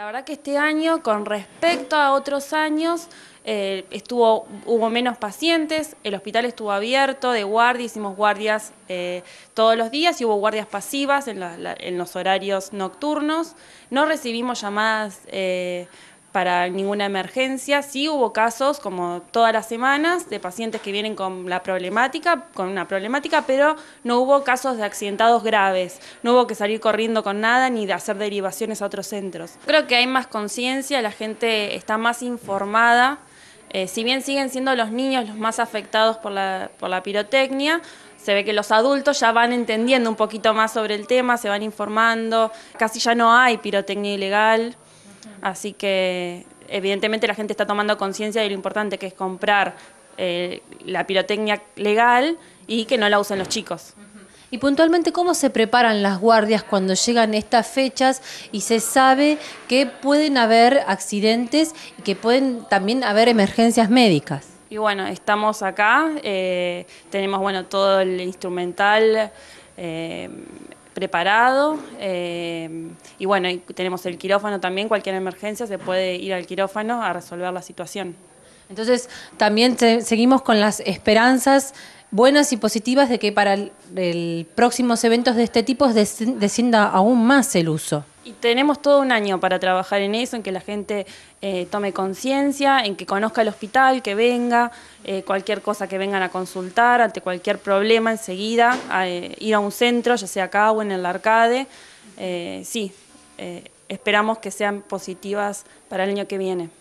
La verdad que este año, con respecto a otros años, eh, estuvo, hubo menos pacientes, el hospital estuvo abierto de guardia, hicimos guardias eh, todos los días y hubo guardias pasivas en, los horarios nocturnos. No recibimos llamadas eh, para ninguna emergencia. Sí hubo casos, como todas las semanas, de pacientes que vienen con la problemática, con una problemática, pero no hubo casos de accidentados graves. No hubo que salir corriendo con nada ni de hacer derivaciones a otros centros. Creo que hay más conciencia, la gente está más informada. Eh, si bien siguen siendo los niños los más afectados por la, por la pirotecnia, se ve que los adultos ya van entendiendo un poquito más sobre el tema, se van informando, casi ya no hay pirotecnia ilegal. Así que evidentemente la gente está tomando conciencia de lo importante que es comprar eh, la pirotecnia legal y que no la usen los chicos. Y puntualmente, ¿cómo se preparan las guardias cuando llegan estas fechas y se sabe que pueden haber accidentes y que pueden también haber emergencias médicas? Y bueno, estamos acá, eh, tenemos bueno todo el instrumental. Eh, preparado. Eh, y bueno, tenemos el quirófano también, cualquier emergencia se puede ir al quirófano a resolver la situación. Entonces, también seguimos con las esperanzas buenas y positivas de que para el, próximos eventos de este tipo descienda aún más el uso. Y tenemos todo un año para trabajar en eso, en que la gente eh, tome conciencia, en que conozca el hospital, que venga, eh, cualquier cosa que vengan a consultar, ante cualquier problema enseguida, eh, ir a un centro, ya sea acá o en el arcade. sí, esperamos que sean positivas para el año que viene.